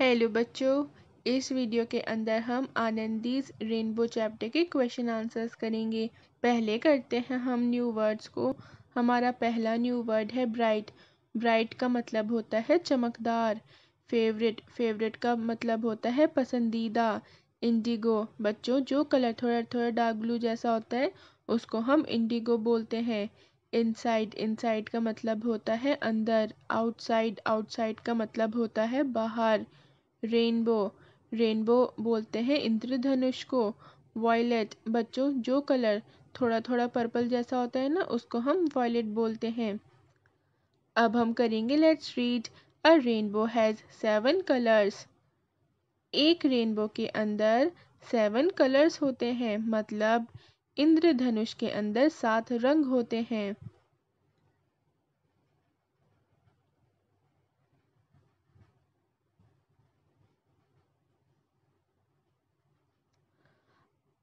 Hello बच्चों इस video के अंदर हम आनंदीज रेनबो चैप्टर के क्वेश्चन आंसर्स करेंगे पहले करते हैं हम न्यू वर्ड्स को हमारा पहला न्यू वर्ड है ब्राइट ब्राइट का मतलब होता है चमकदार फेवरेट फेवरेट का मतलब होता है पसंदीदा इंडिगो बच्चों जो कलर थोड़ा थोड़ा डार्क ब्लू जैसा होता है उसको हम इंडिगो बोलते हैं इनसाइड इनसाइड का मतलब होता है अंदर आउटसाइड आउटसाइड का मतलब होता है बाहर रेनबो रेनबो बोलते हैं इंद्रधनुष को वॉयलेट बच्चों जो कलर थोड़ा थोड़ा पर्पल जैसा होता है ना उसको हम वॉयलेट बोलते हैं अब हम करेंगे let's read a rainbow has seven colours एक रेनबो के अंदर सेवन कलर्स होते हैं मतलब इंद्रधनुष के अंदर सात रंग होते हैं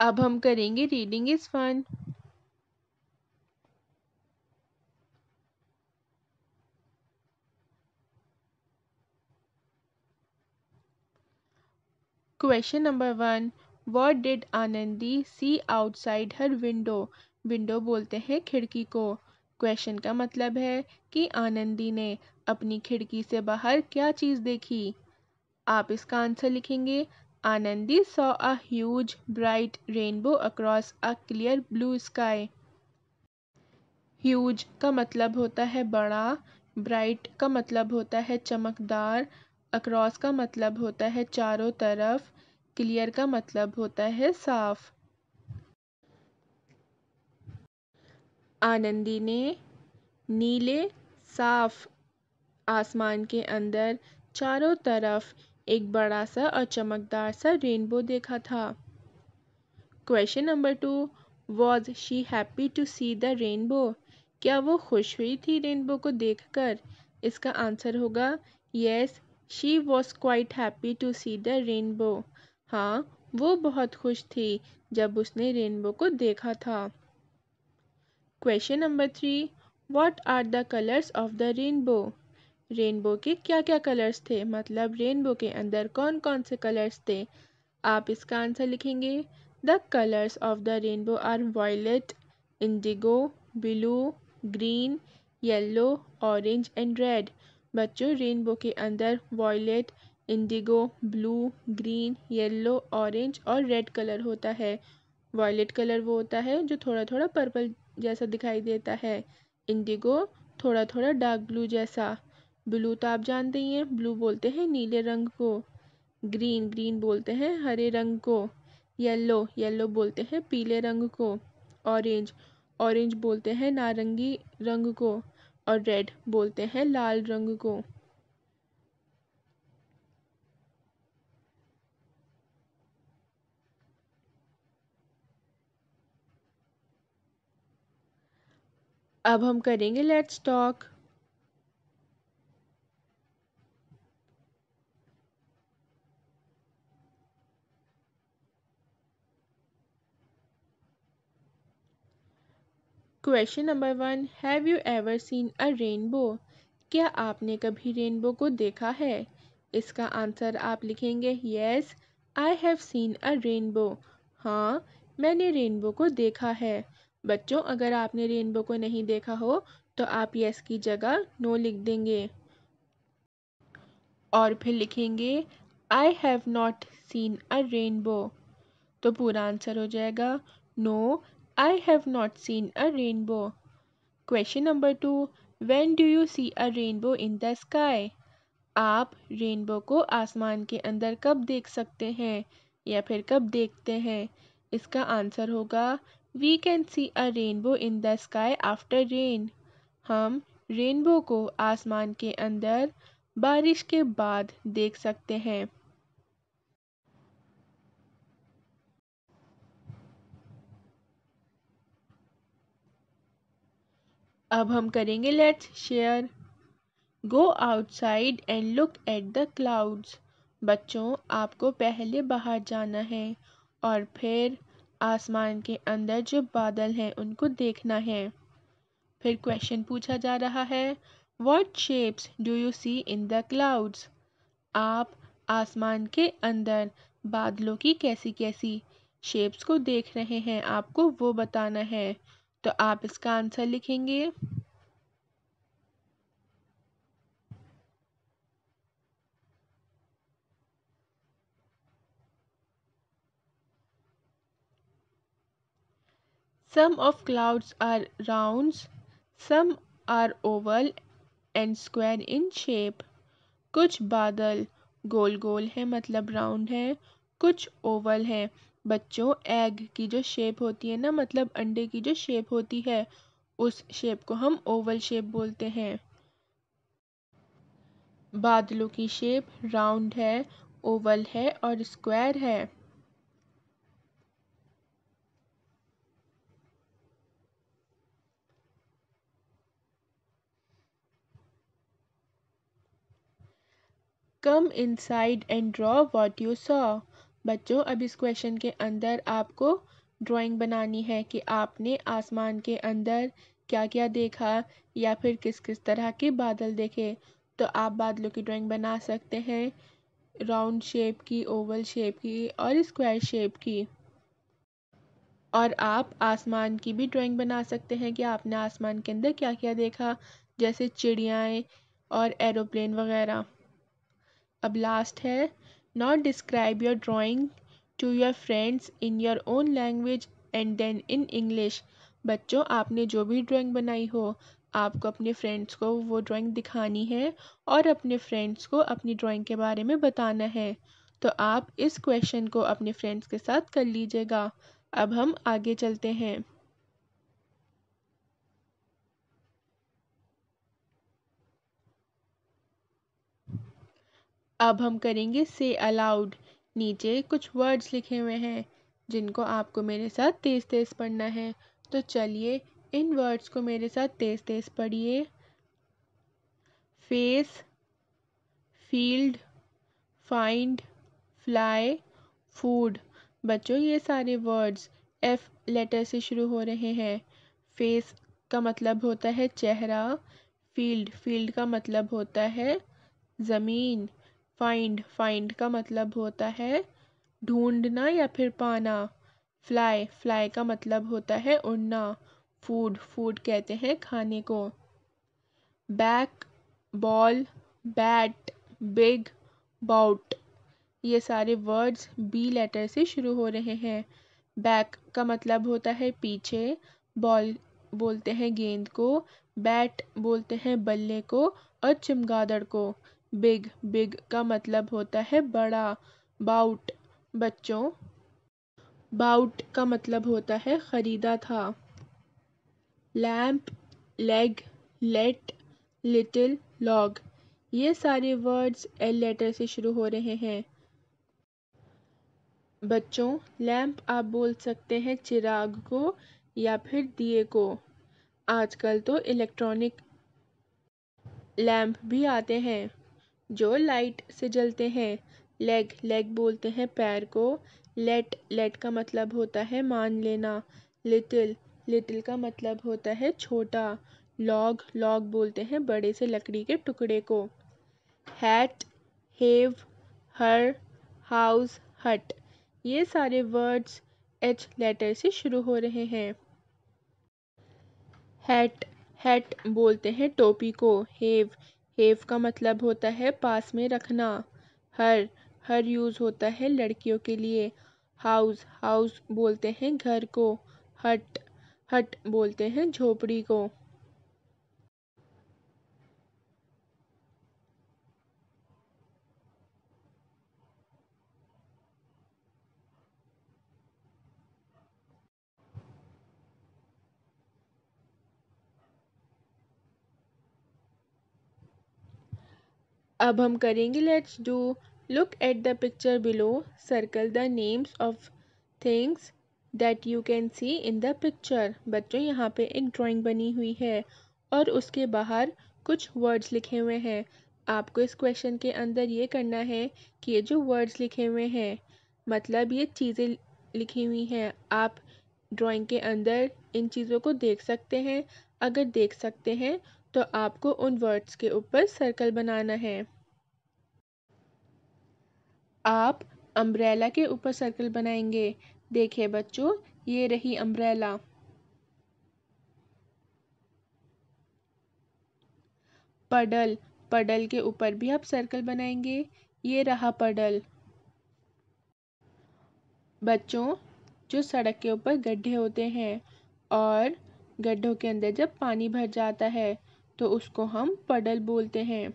अब हम करेंगे reading is fun question number one what did Anandi see outside her window window बोलते हैं खिड़की को क्वेश्चन का मतलब है कि आनंदी ने अपनी खिड़की से बाहर क्या चीज़ देखी आप इसका आंसर लिखेंगे Anandi saw a huge bright rainbow across a clear blue sky. Huge का मतलब होता है बड़ा bright का मतलब होता है चमकदार across का मतलब होता है चारों तरफ क्लियर का मतलब होता है साफ आनंदी ने नीले साफ आसमान के अंदर चारों तरफ एक बड़ा सा और चमकदार सा रेनबो देखा था question number two was she happy to see the rainbow क्या वो खुश हुई थी रेनबो को देखकर इसका आंसर होगा yes she was quite happy to see the rainbow हाँ वो बहुत खुश थी जब उसने रेनबो को देखा था question number three what are the colours of the rainbow rainbow के क्या क्या कलर्स थे मतलब रेनबो के अंदर कौन कौन से कलर्स थे आप इसका आंसर लिखेंगे the colours of the rainbow are violet indigo blue green yellow orange and red बच्चों रेनबो के अंदर violet indigo blue green yellow orange और रेड कलर होता है वॉयलेट कलर वो होता है जो थोड़ा थोड़ा पर्पल जैसा दिखाई देता है इंडिगो थोड़ा थोड़ा डार्क ब्लू जैसा ब्लू तो आप जानते ही हैं ब्लू बोलते हैं नीले रंग को ग्रीन ग्रीन बोलते हैं हरे रंग को येलो येलो बोलते हैं पीले रंग को ऑरेंज ऑरेंज बोलते हैं नारंगी रंग को और रेड बोलते हैं लाल रंग को अब हम करेंगे let's talk question number one have you ever seen a rainbow क्या आपने कभी रेनबो को देखा है इसका आंसर आप लिखेंगे yes I have seen a rainbow हाँ मैंने रेनबो को देखा है बच्चों अगर आपने रेनबो को नहीं देखा हो तो आप येस की जगह नो लिख देंगे और फिर लिखेंगे I have not seen a rainbow तो पूरा आंसर हो जाएगा no I have not seen a rainbow. Question number two. When do you see a rainbow in the sky? आप रेनबो को आसमान के अंदर कब देख सकते हैं या फिर कब देखते हैं इसका आंसर होगा we can see a rainbow in the sky after rain हम रेनबो को आसमान के अंदर बारिश के बाद देख सकते हैं अब हम करेंगे let's share go outside and look at the clouds बच्चों आपको पहले बाहर जाना है और फिर आसमान के अंदर जो बादल हैं उनको देखना है फिर क्वेश्चन पूछा जा रहा है what shapes do you see in the clouds आप आसमान के अंदर बादलों की कैसी कैसी शेप्स को देख रहे हैं आपको वो बताना है तो आप इसका आंसर लिखेंगे some of clouds are round some are oval and square in shape कुछ बादल गोल गोल है मतलब राउंड है कुछ ओवल है बच्चों एग की जो शेप होती है ना मतलब अंडे की जो शेप होती है उस शेप को हम ओवल शेप बोलते हैं बादलों की शेप राउंड है ओवल है और स्क्वायर है come inside and draw what you saw. बच्चों अब इस क्वेश्चन के अंदर आपको ड्राइंग बनानी है कि आपने आसमान के अंदर क्या क्या देखा या फिर किस किस तरह के बादल देखे तो आप बादलों की ड्राइंग बना सकते हैं राउंड शेप की ओवल शेप की और स्क्वायर शेप की और आप आसमान की भी ड्राइंग बना सकते हैं कि आपने आसमान के अंदर क्या क्या देखा जैसे चिड़ियाएँ और एरोप्लेन वगैरह अब लास्ट है Not describe your drawing to your friends in your own language and then in English बच्चों आपने जो भी ड्राइंग बनाई हो आपको अपने फ्रेंड्स को वो ड्राइंग दिखानी है और अपने फ्रेंड्स को अपनी ड्राइंग के बारे में बताना है तो आप इस क्वेश्चन को अपने फ्रेंड्स के साथ कर लीजिएगा अब हम आगे चलते हैं अब हम करेंगे से अलाउड नीचे कुछ वर्ड्स लिखे हुए हैं जिनको आपको मेरे साथ तेज़ तेज़ पढ़ना है तो चलिए इन वर्ड्स को मेरे साथ तेज़ तेज़ पढ़िए face field find fly food बच्चों ये सारे वर्ड्स एफ़ लेटर से शुरू हो रहे हैं फेस का मतलब होता है चेहरा फील्ड फील्ड का मतलब होता है ज़मीन फाइंड फाइंड का मतलब होता है ढूंढना या फिर पाना फ्लाई फ्लाई का मतलब होता है उड़ना फूड फूड कहते हैं खाने को back ball bat big bout ये सारे वर्ड्स बी लेटर से शुरू हो रहे हैं बैक का मतलब होता है पीछे बॉल बोलते हैं गेंद को बैट बोलते हैं बल्ले को और चमगादड़ को बिग बिग का मतलब होता है बड़ा बाउट बच्चों बाउट का मतलब होता है ख़रीदा था lamp leg let little log ये सारे वर्ड्स एल लेटर से शुरू हो रहे हैं बच्चों लैम्प आप बोल सकते हैं चिराग को या फिर दिए को आजकल तो इलेक्ट्रॉनिक लैम्प भी आते हैं जो लाइट से जलते हैं लेग लेग बोलते हैं पैर को लेट लेट का मतलब होता है मान लेना लिटिल लिटिल का मतलब होता है छोटा लॉग लॉग बोलते हैं बड़े से लकड़ी के टुकड़े को हैट हेव हर हाउस हट ये सारे वर्ड्स एच लेटर से शुरू हो रहे हैं हैट हैट बोलते हैं टोपी को हेव हेव का मतलब होता है पास में रखना हर हर यूज़ होता है लड़कियों के लिए हाउस हाउस बोलते हैं घर को हट हट बोलते हैं झोपड़ी को अब हम करेंगे let's do look at the picture below circle the names of things that you can see in the picture बच्चों यहाँ पे एक ड्राइंग बनी हुई है और उसके बाहर कुछ वर्ड्स लिखे हुए हैं आपको इस क्वेश्चन के अंदर ये करना है कि ये जो वर्ड्स लिखे हुए हैं मतलब ये चीज़ें लिखी हुई हैं आप ड्राइंग के अंदर इन चीज़ों को देख सकते हैं अगर देख सकते हैं तो आपको उन वर्ड्स के ऊपर सर्कल बनाना है आप अम्ब्रेला के ऊपर सर्कल बनाएंगे देखे बच्चों ये रही अम्ब्रेला पडल पडल के ऊपर भी आप सर्कल बनाएंगे ये रहा पडल बच्चों जो सड़क के ऊपर गड्ढे होते हैं और गड्ढों के अंदर जब पानी भर जाता है तो उसको हम पडल बोलते हैं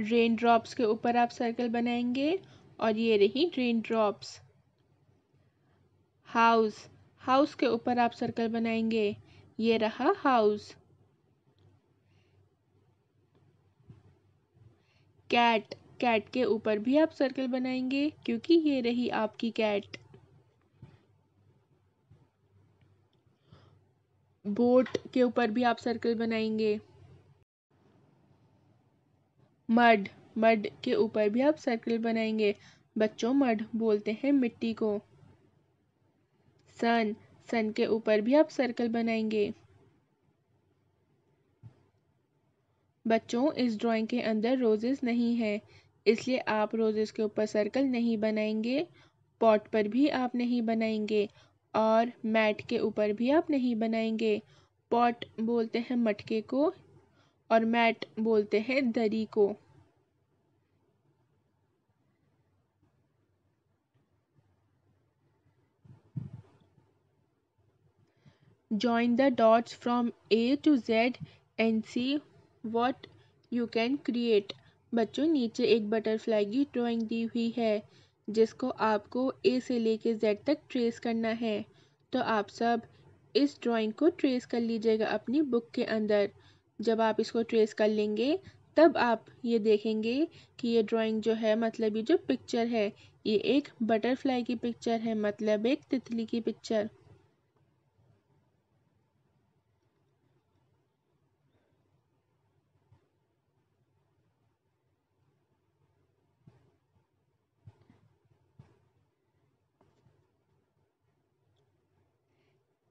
रेन ड्रॉप्स के ऊपर आप सर्कल बनाएंगे और ये रही रेन ड्रॉप्स हाउस हाउस के ऊपर आप सर्कल बनाएंगे ये रहा हाउस कैट कैट के ऊपर भी आप सर्कल बनाएंगे क्योंकि ये रही आपकी कैट बोट के ऊपर भी आप सर्कल बनाएंगे मड मड के ऊपर भी आप सर्कल बनाएंगे बच्चों मड बोलते हैं मिट्टी को सन सन के ऊपर भी आप सर्कल बनाएंगे बच्चों इस ड्राइंग के अंदर रोजेस नहीं है इसलिए आप रोजेस के ऊपर सर्कल नहीं बनाएंगे पॉट पर भी आप नहीं बनाएंगे और मैट के ऊपर भी आप नहीं बनाएंगे पॉट बोलते हैं मटके को और मैट बोलते हैं दरी को join the dots from A to Z and see what you can create बच्चों नीचे एक बटरफ्लाई की ड्राइंग दी हुई है जिसको आपको ए से लेके जेड तक ट्रेस करना है तो आप सब इस ड्राइंग को ट्रेस कर लीजिएगा अपनी बुक के अंदर जब आप इसको ट्रेस कर लेंगे तब आप ये देखेंगे कि ये ड्राइंग जो है मतलब ये जो पिक्चर है ये एक बटरफ्लाई की पिक्चर है मतलब एक तितली की picture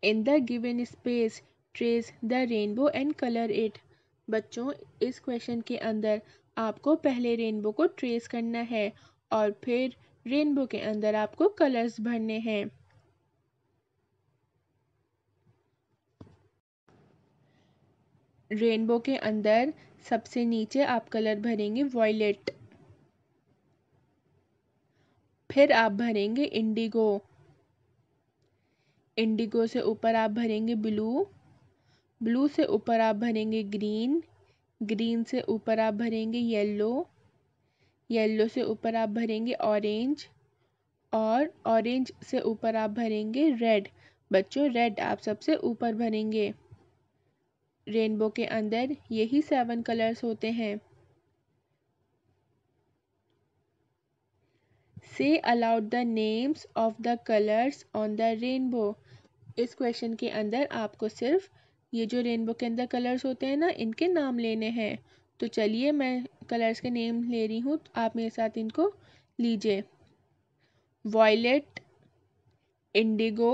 in the given space trace the rainbow and colour it बच्चों इस क्वेश्चन के अंदर आपको पहले रेनबो को ट्रेस करना है और फिर रेनबो के अंदर आपको कलर्स भरने हैं रेनबो के अंदर सबसे नीचे आप कलर भरेंगे वॉयलेट फिर आप भरेंगे इंडिगो इंडिगो से ऊपर आप भरेंगे ब्लू ब्लू से ऊपर आप भरेंगे ग्रीन ग्रीन से ऊपर आप भरेंगे येलो येलो से ऊपर आप भरेंगे ऑरेंज और ऑरेंज से ऊपर आप भरेंगे रेड बच्चों रेड आप सबसे ऊपर भरेंगे रेनबो के अंदर यही सेवन कलर्स होते हैं say aloud the names of the colours on the rainbow इस क्वेश्चन के अंदर आपको सिर्फ ये जो रेनबो के अंदर कलर्स होते हैं ना इनके नाम लेने हैं तो चलिए मैं कलर्स के नेम ले रही हूँ तो आप मेरे साथ इनको लीजिए violet indigo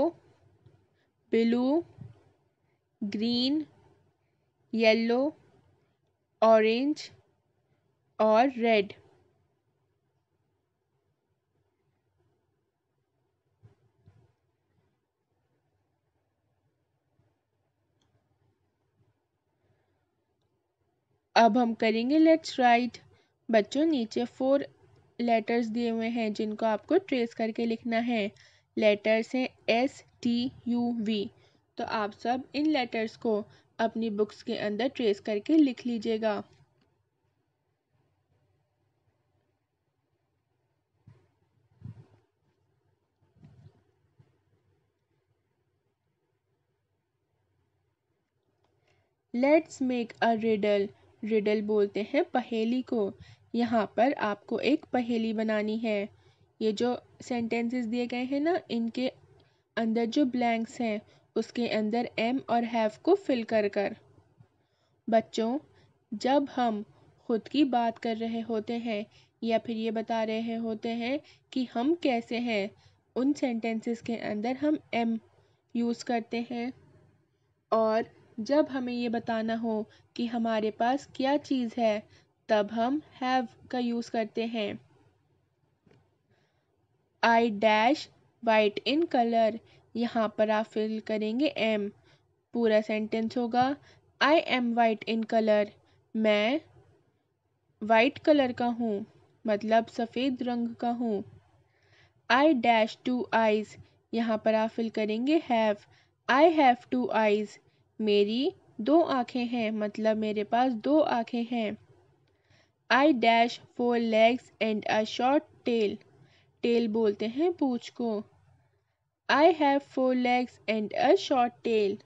blue green yellow orange और रेड अब हम करेंगे लेट्स राइट बच्चों नीचे फोर लेटर्स दिए हुए हैं जिनको आपको ट्रेस करके लिखना है लेटर्स हैं एस टी यू वी तो आप सब इन लेटर्स को अपनी बुक्स के अंदर ट्रेस करके लिख लीजिएगा let's make a riddle riddle बोलते हैं पहेली को यहाँ पर आपको एक पहेली बनानी है ये जो सेंटेंसेस दिए गए हैं ना इनके अंदर जो ब्लैंक्स हैं उसके अंदर एम और हैव को फिल कर कर बच्चों जब हम खुद की बात कर रहे होते हैं या फिर ये बता रहे होते हैं कि हम कैसे हैं उन सेंटेंसेस के अंदर हम एम यूज़ करते हैं और जब हमें ये बताना हो कि हमारे पास क्या चीज़ है तब हम हैव का यूज़ करते हैं I dash white in colour यहाँ पर आप फिल करेंगे एम पूरा सेंटेंस होगा I am white in colour मैं वाइट कलर का हूँ मतलब सफ़ेद रंग का हूँ आई डैश टू आइज़ यहाँ पर आप फिल करेंगे have I have two eyes मेरी दो आँखें हैं मतलब मेरे पास दो आँखें हैं I dash four legs and a short tail tail बोलते हैं पूछ को I have four legs and a short tail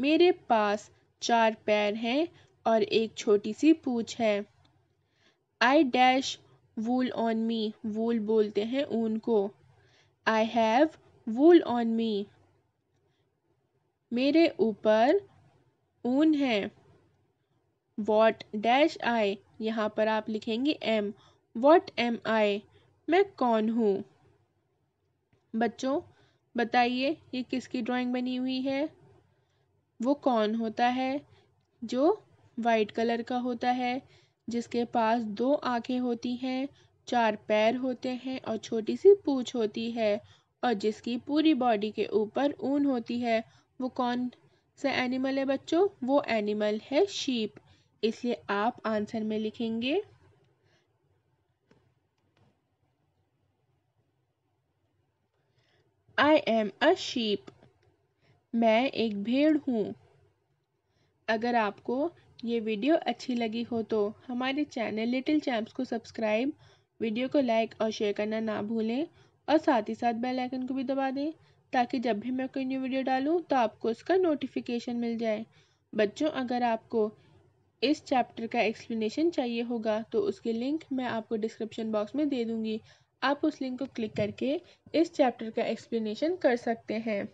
मेरे पास चार पैर हैं और एक छोटी सी पूछ है I dash wool on me वूल बोलते हैं ऊन को I have wool on me मेरे ऊपर ऊन है वॉट डैश आई यहाँ पर आप लिखेंगे एम वॉट एम आई मैं कौन हूँ बच्चों बताइए ये किसकी ड्राइंग बनी हुई है वो कौन होता है जो वाइट कलर का होता है जिसके पास दो आंखें होती हैं चार पैर होते हैं और छोटी सी पूछ होती है और जिसकी पूरी बॉडी के ऊपर ऊन होती है वो कौन सा एनिमल है बच्चों वो एनिमल है शीप इसलिए आप आंसर में लिखेंगे आई एम अ शीप मैं एक भेड़ हूँ अगर आपको ये वीडियो अच्छी लगी हो तो हमारे चैनल लिटिल चैम्प्स को सब्सक्राइब वीडियो को लाइक और शेयर करना ना भूलें और साथ ही साथ बेल आइकन को भी दबा दें ताकि जब भी मैं कोई न्यू वीडियो डालूँ तो आपको उसका नोटिफिकेशन मिल जाए बच्चों अगर आपको इस चैप्टर का एक्सप्लेनेशन चाहिए होगा तो उसकी लिंक मैं आपको डिस्क्रिप्शन बॉक्स में दे दूँगी आप उस लिंक को क्लिक करके इस चैप्टर का एक्सप्लेनेशन कर सकते हैं